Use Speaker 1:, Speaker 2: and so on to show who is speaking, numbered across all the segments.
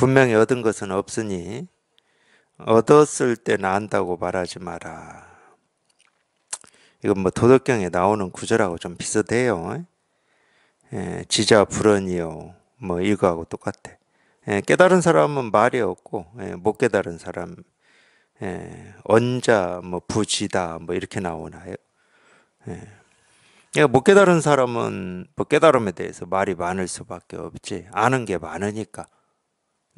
Speaker 1: 분명히 얻은 것은 없으니 얻었을 때 난다고 말하지 마라. 이건 뭐 도덕경에 나오는 구절하고 좀 비슷해요. 예, 지자 불언이요. 뭐 이거하고 똑같아. 예, 깨달은 사람은 말이 없고 예, 못 깨달은 사람 예, 언자 뭐 부지다 뭐 이렇게 나오나요? 예. 그러니까 못 깨달은 사람은 뭐 깨달음에 대해서 말이 많을 수밖에 없지. 아는 게 많으니까.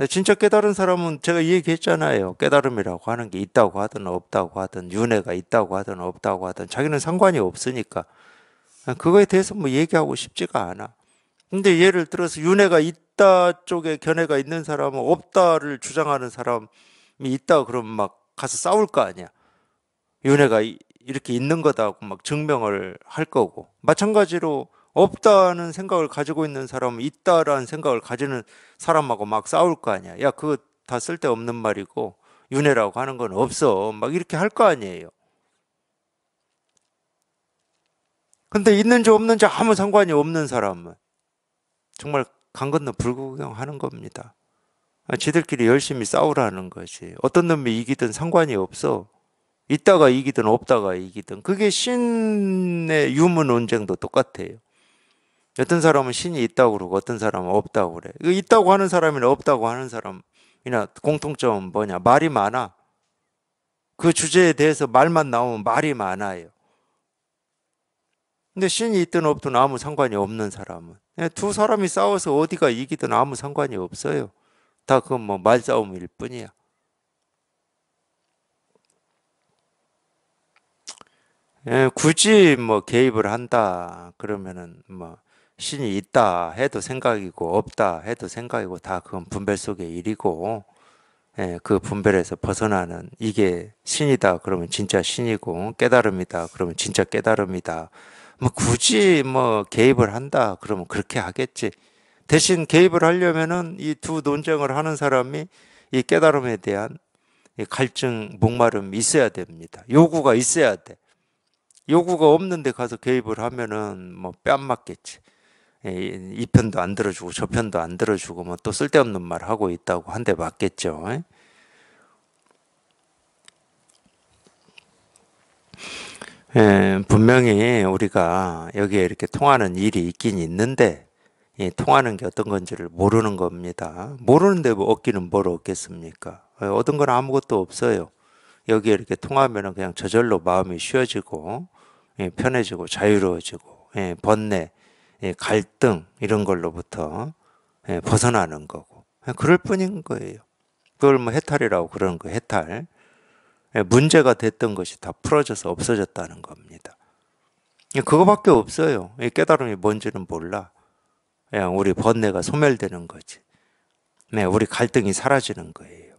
Speaker 1: 네, 진짜 깨달은 사람은 제가 얘기했잖아요. 깨달음이라고 하는 게 있다고 하든 없다고 하든 윤회가 있다고 하든 없다고 하든 자기는 상관이 없으니까 아, 그거에 대해서 뭐 얘기하고 싶지가 않아. 근데 예를 들어서 윤회가 있다 쪽에 견해가 있는 사람은 없다를 주장하는 사람이 있다 그러면 막 가서 싸울 거 아니야. 윤회가 이렇게 있는 거다고 막 증명을 할 거고 마찬가지로 없다는 생각을 가지고 있는 사람 있다라는 생각을 가지는 사람하고 막 싸울 거 아니야. 야, 그거 다 쓸데없는 말이고 윤회라고 하는 건 없어. 막 이렇게 할 거 아니에요. 근데 있는지 없는지 아무 상관이 없는 사람은 정말 강 건너 불구경 하는 겁니다. 아, 지들끼리 열심히 싸우라는 거지. 어떤 놈이 이기든 상관이 없어. 있다가 이기든 없다가 이기든 그게 신의 유문 논쟁도 똑같아요. 어떤 사람은 신이 있다고 그러고 어떤 사람은 없다고 그래. 그 있다고 하는 사람이나 없다고 하는 사람이나 공통점은 뭐냐? 말이 많아. 그 주제에 대해서 말만 나오면 말이 많아요. 근데 신이 있든 없든 아무 상관이 없는 사람은 예, 두 사람이 싸워서 어디가 이기든 아무 상관이 없어요. 다 그건 뭐 말싸움일 뿐이야. 예, 굳이 뭐 개입을 한다 그러면은 뭐 신이 있다 해도 생각이고 없다 해도 생각이고 다 그건 분별 속의 일이고 예, 그 분별에서 벗어나는 이게 신이다 그러면 진짜 신이고 깨달음이다 그러면 진짜 깨달음이다 뭐 굳이 뭐 개입을 한다 그러면 그렇게 하겠지 대신 개입을 하려면은 이 두 논쟁을 하는 사람이 이 깨달음에 대한 이 갈증 목마름이 있어야 됩니다 요구가 있어야 돼 요구가 없는데 가서 개입을 하면은 뭐 뺨 맞겠지 예, 이 편도 안 들어주고 저 편도 안 들어주고 뭐 또 쓸데없는 말 하고 있다고 한데 맞겠죠. 예? 예, 분명히 우리가 여기에 이렇게 통하는 일이 있긴 있는데 예, 통하는 게 어떤 건지를 모르는 겁니다. 모르는데 뭐 얻기는 뭘 얻겠습니까? 예, 얻은 건 아무것도 없어요. 여기에 이렇게 통하면 그냥 저절로 마음이 쉬어지고 예, 편해지고 자유로워지고 번뇌 예, 갈등 이런 걸로부터 예, 벗어나는 거고 예, 그럴 뿐인 거예요. 그걸 뭐 해탈이라고 그러는 거 해탈. 문제가 됐던 것이 다 풀어져서 없어졌다는 겁니다. 그거밖에 없어요. 깨달음이 뭔지는 몰라. 우리 번뇌가 소멸되는 거지. 네, 우리 갈등이 사라지는 거예요.